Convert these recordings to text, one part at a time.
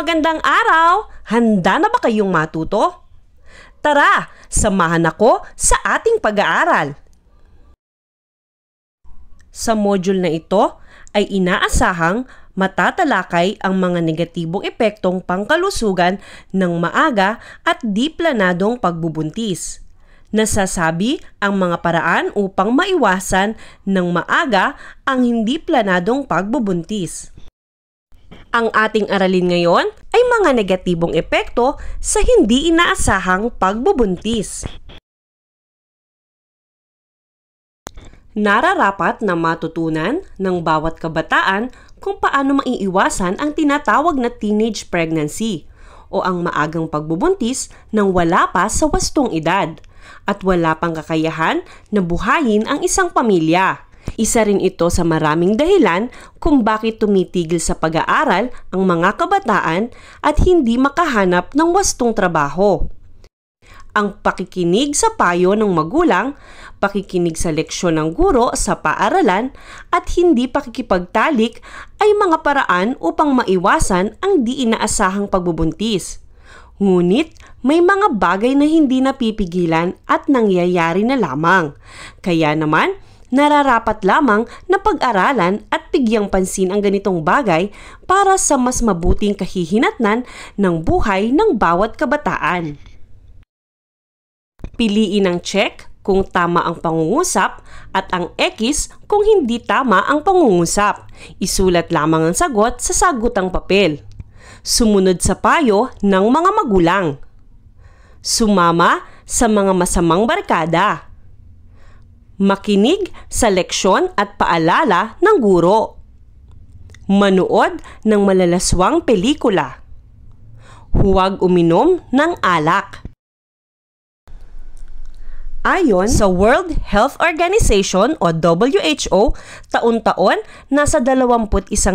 magandang araw! Handa na ba kayong matuto? Tara, samahan ako sa ating pag-aaral. Sa module na ito ay inaasahang matatalakay ang mga negatibong epektong pangkalusugan ng maaga at di planadong pagbubuntis. Nasasabi ang mga paraan upang maiwasan ng maaga ang hindi planadong pagbubuntis. Ang ating aralin ngayon ay mga negatibong epekto sa hindi inaasahang pagbubuntis. Nararapat na matutunan ng bawat kabataan kung paano maiiwasan ang tinatawag na teenage pregnancy o ang maagang pagbubuntis nang wala pa sa wastong edad at wala pang kakayahan na buhayin ang isang pamilya. Isa rin ito sa maraming dahilan kung bakit tumitigil sa pag-aaral ang mga kabataan at hindi makahanap ng wastong trabaho. Ang pakikinig sa payo ng magulang, pakikinig sa leksyon ng guro sa paaralan at hindi pakikipagtalik ay mga paraan upang maiwasan ang di inaasahang pagbubuntis. Ngunit may mga bagay na hindi napipigilan at nangyayari na lamang. Kaya naman, nararapat lamang na pag-aralan at bigyang pansin ang ganitong bagay para sa mas mabuting kahihinatnan ng buhay ng bawat kabataan. Piliin ang check kung tama ang pangungusap at ang X kung hindi tama ang pangungusap. Isulat lamang ang sagot sa sagutang papel. Sumunod sa payo ng mga magulang. Sumama sa mga masamang barkada makinig sa leksyon at paalala ng guro, manood ng malalaswang pelikula, huwag uminom ng alak. Ayon sa World Health Organization o WHO, taon-taon nasa 21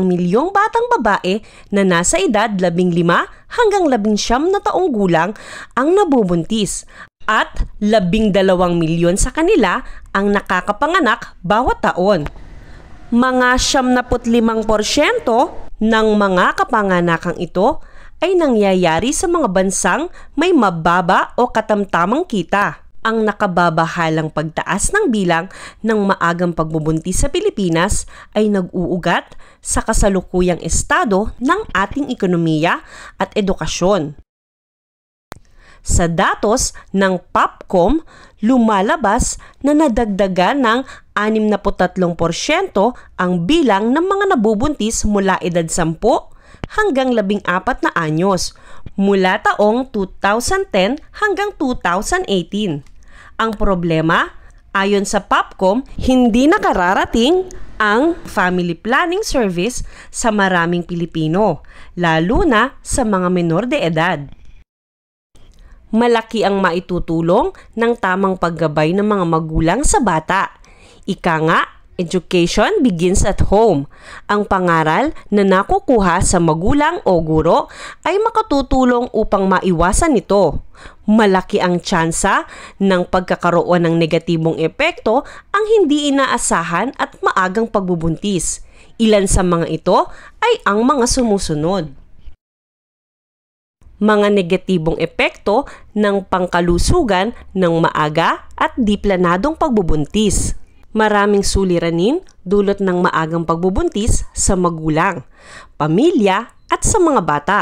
milyong batang babae na nasa edad 15 hanggang 19 na taong gulang ang nabubuntis at 12 milyon sa kanila ang nakakapanganak bawat taon. Mga 75% ng mga kapanganakang ito ay nangyayari sa mga bansang may mababa o katamtamang kita ang nakababahalang pagtaas ng bilang ng maagang pagbubuntis sa Pilipinas ay nag-uugat sa kasalukuyang estado ng ating ekonomiya at edukasyon. Sa datos ng POPCOM, lumalabas na nadagdagan ng 63% ang bilang ng mga nabubuntis mula edad 10 hanggang 14 na anyos mula taong 2010 hanggang 2018. Ang problema, ayon sa POPCOM, hindi nakararating ang family planning service sa maraming Pilipino, lalo na sa mga menor de edad malaki ang maitutulong ng tamang paggabay ng mga magulang sa bata. Ika nga, Education begins at home. Ang pangaral na nakukuha sa magulang o guro ay makatutulong upang maiwasan ito. Malaki ang tsansa ng pagkakaroon ng negatibong epekto ang hindi inaasahan at maagang pagbubuntis. Ilan sa mga ito ay ang mga sumusunod mga negatibong epekto ng pangkalusugan ng maaga at diplanadong pagbubuntis. Maraming suliranin dulot ng maagang pagbubuntis sa magulang, pamilya at sa mga bata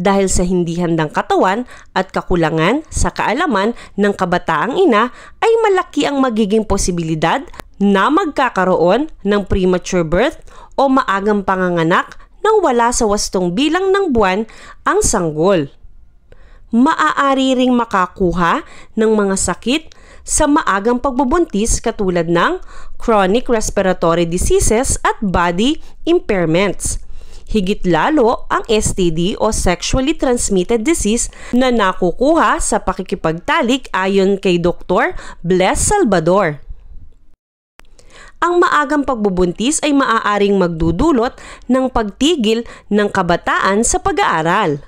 dahil sa hindi handang katawan at kakulangan sa kaalaman ng kabataang ina ay malaki ang magiging posibilidad na magkakaroon ng premature birth o maagang panganganak nang wala sa wastong bilang ng buwan ang sanggol. Maaari ring makakuha ng mga sakit sa maagang pagbubuntis katulad ng chronic respiratory diseases at body impairments. Higit lalo ang STD o sexually transmitted disease na nakukuha sa pakikipagtalik ayon kay Dr. Bless Salvador ang maagang pagbubuntis ay maaaring magdudulot ng pagtigil ng kabataan sa pag-aaral.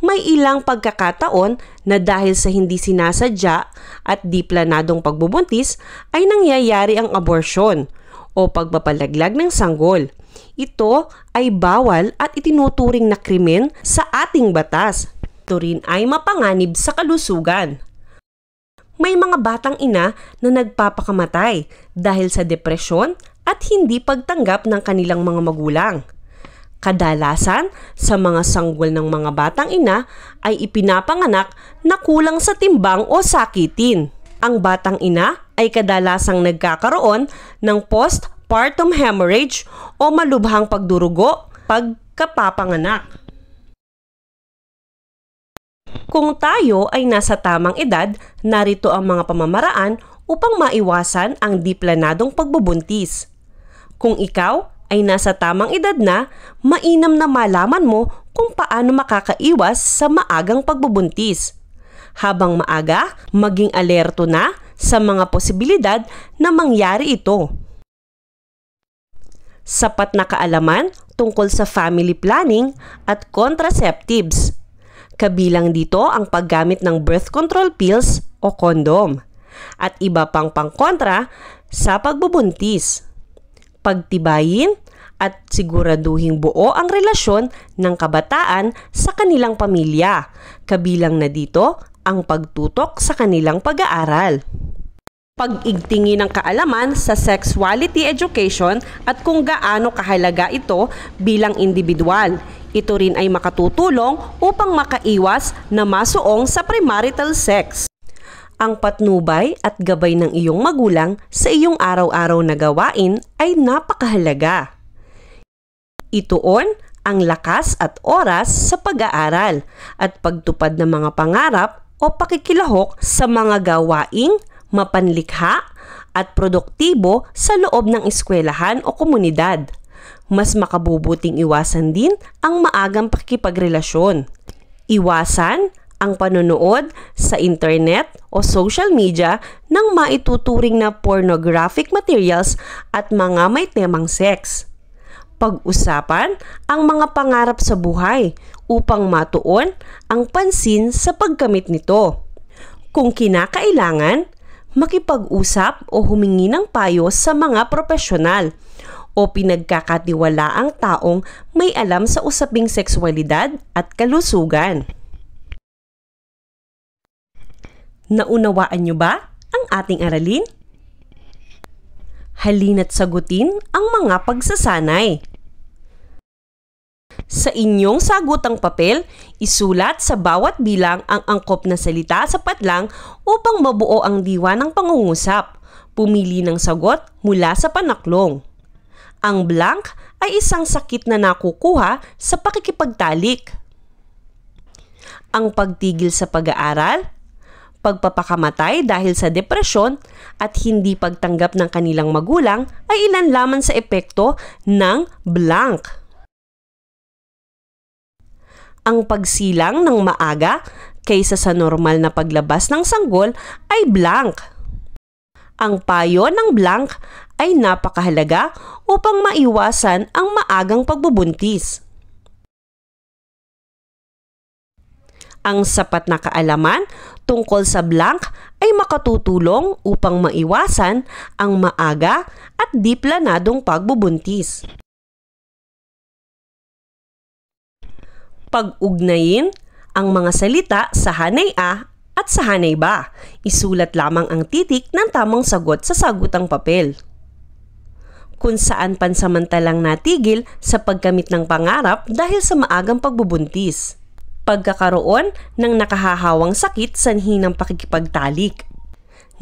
May ilang pagkakataon na dahil sa hindi sinasadya at di planadong pagbubuntis ay nangyayari ang aborsyon o pagpapalaglag ng sanggol. Ito ay bawal at itinuturing na krimen sa ating batas. Ito rin ay mapanganib sa kalusugan may mga batang ina na nagpapakamatay dahil sa depresyon at hindi pagtanggap ng kanilang mga magulang. Kadalasan, sa mga sanggol ng mga batang ina ay ipinapanganak na kulang sa timbang o sakitin. Ang batang ina ay kadalasang nagkakaroon ng postpartum hemorrhage o malubhang pagdurugo pagkapapanganak. Kung tayo ay nasa tamang edad, narito ang mga pamamaraan upang maiwasan ang diplanadong pagbubuntis. Kung ikaw ay nasa tamang edad na, mainam na malaman mo kung paano makakaiwas sa maagang pagbubuntis. Habang maaga, maging alerto na sa mga posibilidad na mangyari ito. Sapat na kaalaman tungkol sa family planning at contraceptives – Kabilang dito ang paggamit ng birth control pills o kondom at iba pang pangkontra sa pagbubuntis. Pagtibayin at siguraduhing buo ang relasyon ng kabataan sa kanilang pamilya, kabilang na dito ang pagtutok sa kanilang pag-aaral pag igtingin ng kaalaman sa sexuality education at kung gaano kahalaga ito bilang individual. Ito rin ay makatutulong upang makaiwas na masuong sa premarital sex. Ang patnubay at gabay ng iyong magulang sa iyong araw-araw na gawain ay napakahalaga. Ituon ang lakas at oras sa pag-aaral at pagtupad ng mga pangarap o pakikilahok sa mga gawaing mapanlikha at produktibo sa loob ng eskwelahan o komunidad mas makabubuting iwasan din ang maagang pakikipagrelasyon. Iwasan ang panonood sa internet o social media ng maituturing na pornographic materials at mga may temang sex. Pag-usapan ang mga pangarap sa buhay upang matuon ang pansin sa paggamit nito. Kung kinakailangan, makipag-usap o humingi ng payo sa mga profesional – o pinagkakatiwalaang taong may alam sa usaping sekswalidad at kalusugan. Naunawaan nyo ba ang ating aralin? Halina't sagutin ang mga pagsasanay. Sa inyong sagutang papel, isulat sa bawat bilang ang angkop na salita sa patlang upang mabuo ang diwa ng pangungusap. Pumili ng sagot mula sa panaklong. Ang blank ay isang sakit na nakukuha sa pakikipagtalik. Ang pagtigil sa pag-aaral, pagpapakamatay dahil sa depresyon at hindi pagtanggap ng kanilang magulang ay ilan lamang sa epekto ng blank ang pagsilang ng maaga kaysa sa normal na paglabas ng sanggol ay blank. Ang payo ng blank ay napakahalaga upang maiwasan ang maagang pagbubuntis. Ang sapat na kaalaman tungkol sa blank ay makatutulong upang maiwasan ang maaga at diplanadong pagbubuntis. Pag-ugnayin ang mga salita sa hanay a at sa hanay B. Isulat lamang ang titik ng tamang sagot sa sagutang papel kung saan pansamantalang natigil sa pagkamit ng pangarap dahil sa maagang pagbubuntis. Pagkakaroon ng nakahahawang sakit sanhi ng pakikipagtalik.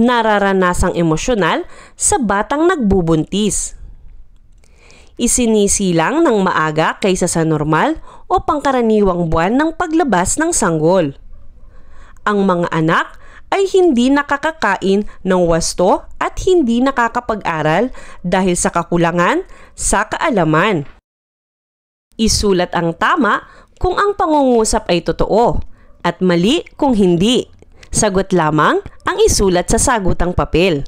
Nararanasang emosyonal sa batang nagbubuntis. Isinisilang ng maaga kaysa sa normal o pangkaraniwang buwan ng paglabas ng sanggol. Ang mga anak ay hindi nakakakain ng wasto at hindi nakakapag-aral dahil sa kakulangan sa kaalaman. Isulat ang tama kung ang pangungusap ay totoo at mali kung hindi. Sagot lamang ang isulat sa sagutang papel.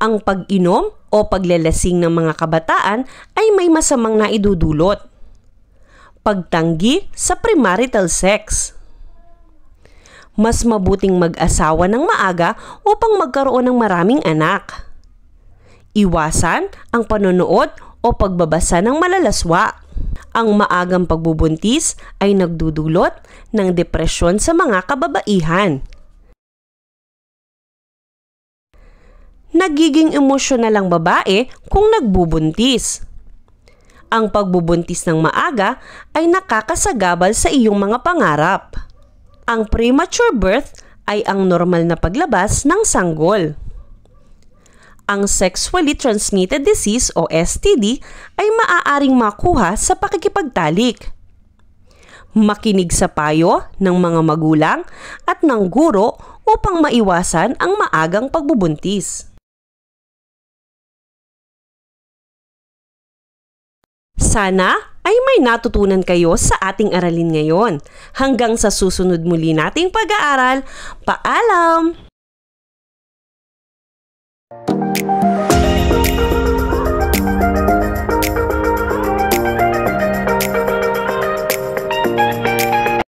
Ang pag-inom o paglalasing ng mga kabataan ay may masamang naidudulot. Pagtanggi sa premarital sex mas mabuting mag-asawa ng maaga upang magkaroon ng maraming anak. Iwasan ang panonood o pagbabasa ng malalaswa. Ang maagang pagbubuntis ay nagdudulot ng depresyon sa mga kababaihan. Nagiging emosyonal ang babae kung nagbubuntis. Ang pagbubuntis ng maaga ay nakakasagabal sa iyong mga pangarap ang premature birth ay ang normal na paglabas ng sanggol. Ang sexually transmitted disease o STD ay maaaring makuha sa pakikipagtalik. Makinig sa payo ng mga magulang at ng guro upang maiwasan ang maagang pagbubuntis. Sana ay may natutunan kayo sa ating aralin ngayon. Hanggang sa susunod muli nating pag-aaral, paalam! Thank you.